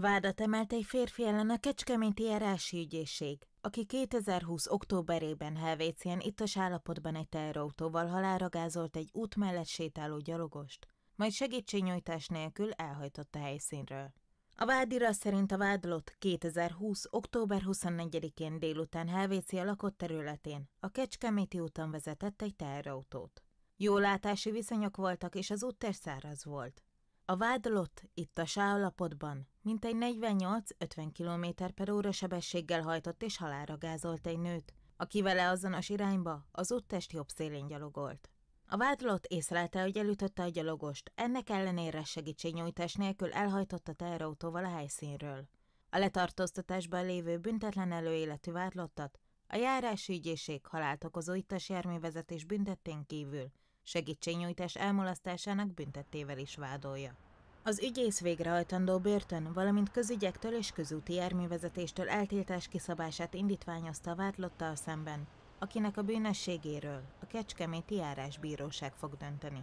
Vádat emelt egy férfi ellen a Kecskeméti Erási Ügyészség, aki 2020. októberében Helvécén ittas állapotban egy teherautóval halálra gázolt egy út mellett sétáló gyalogost, majd segítségnyújtás nélkül elhajtott a helyszínről. A vádira szerint a vádlott 2020. október 24-én délután a lakott területén a Kecskeméti úton vezetett egy teherautót. Jó látási viszonyok voltak és az út száraz volt. A vádlott itt a sállapotban mintegy 48-50 km per óra sebességgel hajtott és halálra gázolt egy nőt, aki vele azonos irányba az úttest jobb szélén gyalogolt. A vádlott észlelte, hogy elütötte a gyalogost, ennek ellenére segítségnyújtás nélkül elhajtotta teherautóval a helyszínről. A letartóztatásban lévő büntetlen előéletű vádlottat a ügyészség halált okozó ittas járművezetés büntettén kívül segítségnyújtás elmulasztásának büntettével is vádolja. Az ügyész végrehajtandó börtön, valamint közügyektől és közúti járművezetéstől eltiltás kiszabását indítványozta a vádlottal szemben, akinek a bűnösségéről a Kecskeméti Járásbíróság fog dönteni.